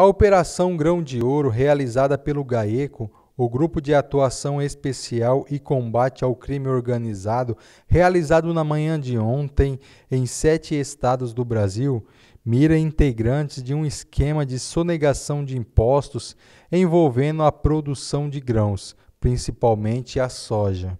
A Operação Grão de Ouro, realizada pelo GAECO, o Grupo de Atuação Especial e Combate ao Crime Organizado, realizado na manhã de ontem em sete estados do Brasil, mira integrantes de um esquema de sonegação de impostos envolvendo a produção de grãos, principalmente a soja.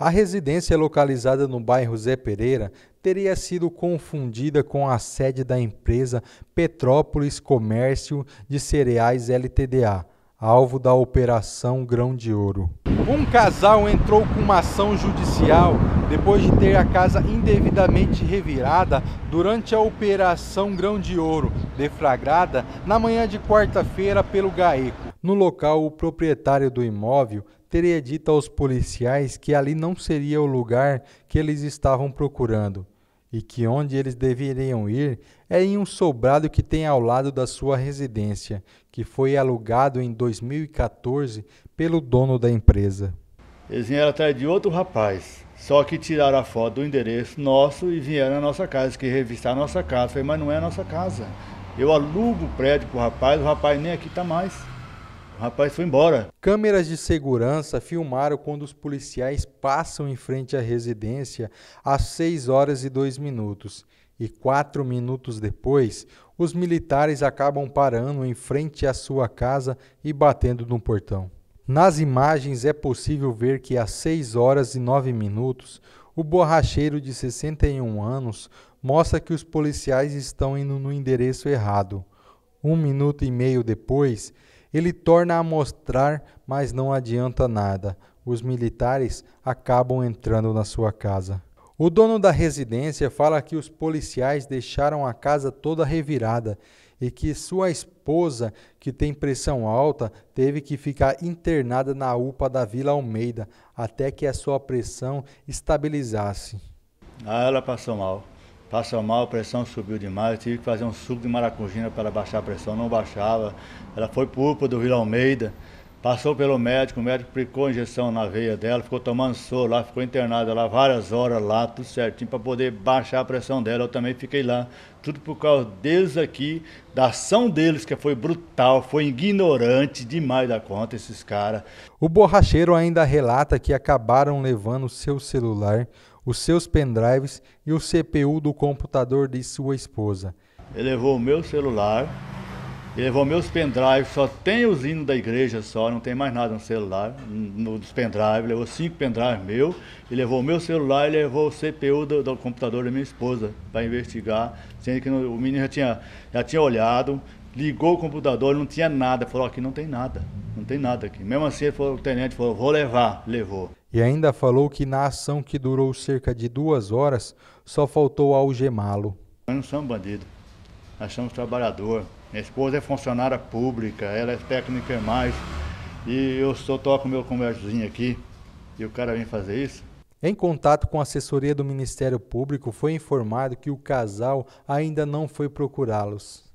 A residência localizada no bairro Zé Pereira teria sido confundida com a sede da empresa Petrópolis Comércio de Cereais LTDA, alvo da Operação Grão de Ouro. Um casal entrou com uma ação judicial depois de ter a casa indevidamente revirada durante a Operação Grão de Ouro, deflagrada na manhã de quarta-feira pelo GAECO. No local, o proprietário do imóvel teria dito aos policiais que ali não seria o lugar que eles estavam procurando e que onde eles deveriam ir é em um sobrado que tem ao lado da sua residência, que foi alugado em 2014 pelo dono da empresa. Eles vieram atrás de outro rapaz, só que tiraram a foto do endereço nosso e vieram na nossa casa, que revistar a nossa casa. falei, mas não é a nossa casa. Eu alugo o prédio para o rapaz, o rapaz nem aqui está mais. O rapaz foi embora. Câmeras de segurança filmaram quando os policiais passam em frente à residência às 6 horas e 2 minutos. E quatro minutos depois, os militares acabam parando em frente à sua casa e batendo no portão. Nas imagens é possível ver que às 6 horas e 9 minutos, o borracheiro de 61 anos mostra que os policiais estão indo no endereço errado. Um minuto e meio depois, ele torna a mostrar, mas não adianta nada. Os militares acabam entrando na sua casa. O dono da residência fala que os policiais deixaram a casa toda revirada e que sua esposa, que tem pressão alta, teve que ficar internada na UPA da Vila Almeida até que a sua pressão estabilizasse. Ah, ela passou mal. Passou mal, a pressão subiu demais, tive que fazer um suco de maracujina para baixar a pressão, não baixava. Ela foi pulpa do Rio Almeida, passou pelo médico, o médico aplicou a injeção na veia dela, ficou tomando soro lá, ficou internada lá várias horas lá, tudo certinho, para poder baixar a pressão dela. Eu também fiquei lá, tudo por causa deles aqui, da ação deles, que foi brutal, foi ignorante demais da conta, esses caras. O borracheiro ainda relata que acabaram levando seu celular, os seus pendrives e o CPU do computador de sua esposa. Ele levou o meu celular, ele levou meus pendrives, só tem os hinos da igreja só, não tem mais nada no celular, nos pendrives, levou cinco pendrives meu, ele levou o meu celular e levou o CPU do, do computador da minha esposa para investigar, sendo que o menino já tinha, já tinha olhado, ligou o computador, não tinha nada, falou, aqui não tem nada, não tem nada aqui. Mesmo assim, falou, o tenente falou, vou levar, levou. E ainda falou que na ação que durou cerca de duas horas, só faltou algemá-lo. Nós não somos bandidos, nós somos trabalhador. Minha esposa é funcionária pública, ela é técnica mais. E eu só toco meu comérciozinho aqui e o cara vem fazer isso. Em contato com a assessoria do Ministério Público, foi informado que o casal ainda não foi procurá-los.